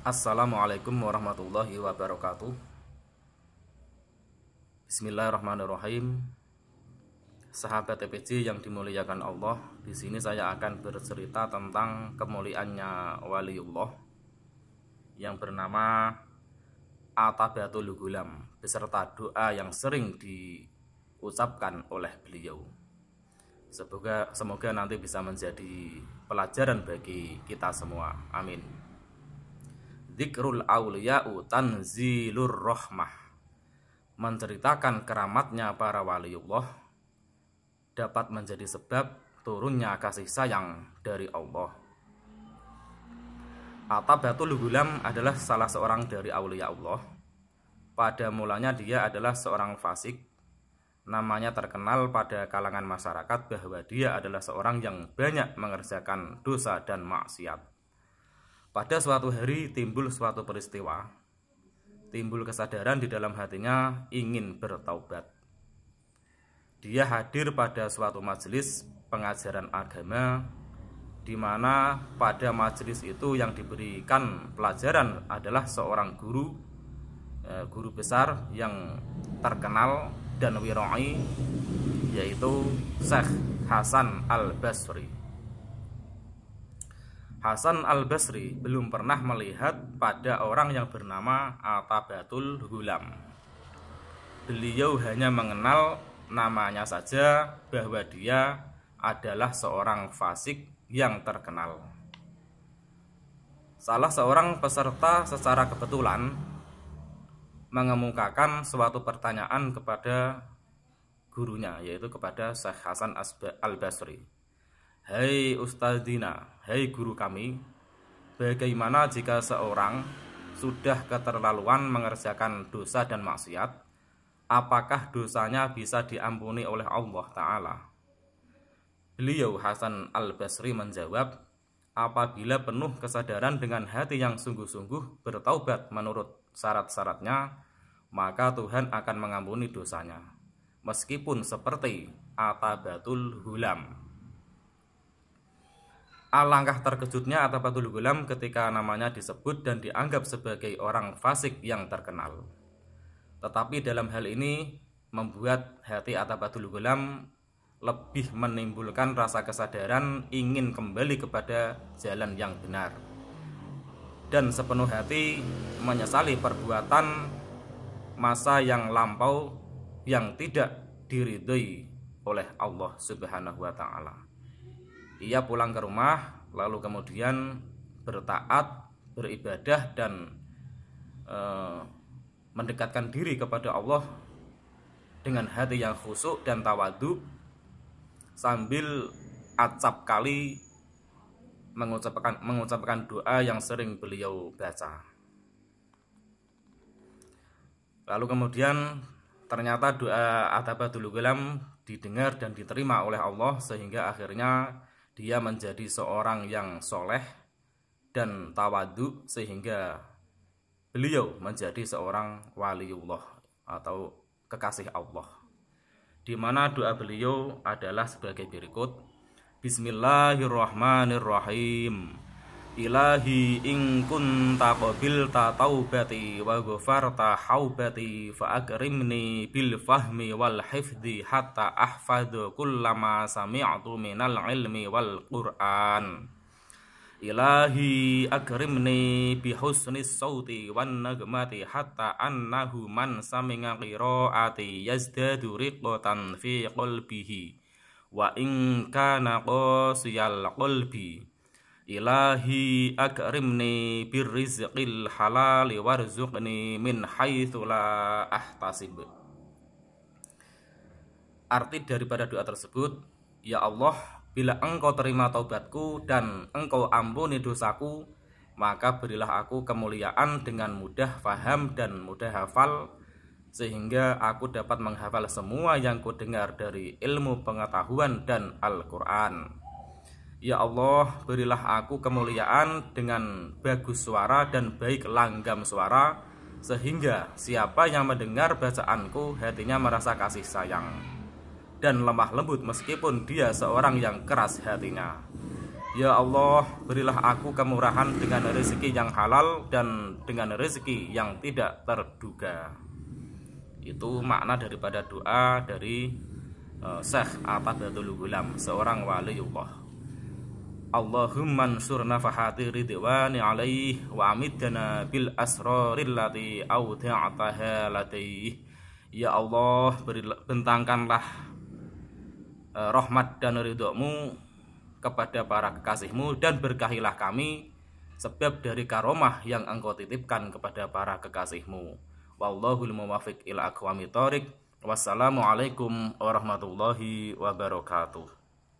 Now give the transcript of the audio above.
Assalamualaikum warahmatullahi wabarakatuh Bismillahirrahmanirrahim Sahabat TPJ yang dimuliakan Allah Di sini saya akan bercerita tentang kemuliaannya waliullah Yang bernama Atabatul Gulam Beserta doa yang sering diucapkan oleh beliau Semoga, semoga nanti bisa menjadi pelajaran bagi kita semua Amin Zikrul awliya'u tanzilur rohmah Menceritakan keramatnya para waliullah Dapat menjadi sebab turunnya kasih sayang dari Allah Atabatul Hulam adalah salah seorang dari awliya Allah Pada mulanya dia adalah seorang fasik Namanya terkenal pada kalangan masyarakat bahwa dia adalah seorang yang banyak mengerjakan dosa dan maksiat pada suatu hari timbul suatu peristiwa, timbul kesadaran di dalam hatinya ingin bertaubat. Dia hadir pada suatu majelis pengajaran agama, di mana pada majelis itu yang diberikan pelajaran adalah seorang guru, e, guru besar yang terkenal dan wirai, yaitu Syekh Hasan Al-Basri. Hasan al-Basri belum pernah melihat pada orang yang bernama Atabatul Hulam. Beliau hanya mengenal namanya saja bahwa dia adalah seorang fasik yang terkenal. Salah seorang peserta secara kebetulan mengemukakan suatu pertanyaan kepada gurunya yaitu kepada Syekh Hasan Al-Basri. Hei Ustazina, hei guru kami, bagaimana jika seorang sudah keterlaluan mengerjakan dosa dan maksiat, apakah dosanya bisa diampuni oleh Allah Ta'ala? Beliau Hasan Al-Basri menjawab, apabila penuh kesadaran dengan hati yang sungguh-sungguh bertaubat menurut syarat-syaratnya, maka Tuhan akan mengampuni dosanya. Meskipun seperti atabatul hulam, Alangkah terkejutnya Atabatul Gulam ketika namanya disebut dan dianggap sebagai orang fasik yang terkenal. Tetapi dalam hal ini membuat hati Atabatul Gulam lebih menimbulkan rasa kesadaran ingin kembali kepada jalan yang benar. Dan sepenuh hati menyesali perbuatan masa yang lampau yang tidak diridhoi oleh Allah Subhanahu wa taala. Ia pulang ke rumah, lalu kemudian bertaat, beribadah dan e, mendekatkan diri kepada Allah dengan hati yang khusuk dan tawadu sambil acap kali mengucapkan mengucapkan doa yang sering beliau baca. Lalu kemudian ternyata doa Atabatul Gulam didengar dan diterima oleh Allah sehingga akhirnya dia menjadi seorang yang soleh dan tawadu sehingga beliau menjadi seorang waliullah atau kekasih Allah di mana doa beliau adalah sebagai berikut Bismillahirrahmanirrahim ilahi in kunta tau taubati wa ghafarta hau fa akrimni bil fahmi wal hifdi hatta ahfadu kullama sami'tu minal ilmi wal qur'an ilahi akrimni bi husni sauti wan nagmati hatta annahu man sami'a qira'ati yazdadu riqatan fi qalbihi wa in kana qasiyal qalbi Ilahi akrimni birrizqil halali warzuqni min haitsu la ahtasib. Arti daripada doa tersebut, ya Allah, bila Engkau terima taubatku dan Engkau ampuni dosaku, maka berilah aku kemuliaan dengan mudah faham dan mudah hafal sehingga aku dapat menghafal semua yang kudengar dari ilmu pengetahuan dan Al-Qur'an. Ya Allah, berilah aku kemuliaan dengan bagus suara dan baik langgam suara, sehingga siapa yang mendengar bacaanku hatinya merasa kasih sayang dan lemah lembut meskipun dia seorang yang keras hatinya. Ya Allah, berilah aku kemurahan dengan rezeki yang halal dan dengan rezeki yang tidak terduga. Itu makna daripada doa dari uh, Syekh Atabatul Gulam, seorang waliullah. Allahumma ansur nafahati ridwani alaih wa amidana bil asrarin lati awda'ataha latih Ya Allah bentangkanlah eh, rahmat dan ridhomu kepada para kekasihmu dan berkahilah kami sebab dari karomah yang engkau titipkan kepada para kekasihmu Wallahul muwafiq ila aqwamit Wassalamualaikum warahmatullahi wabarakatuh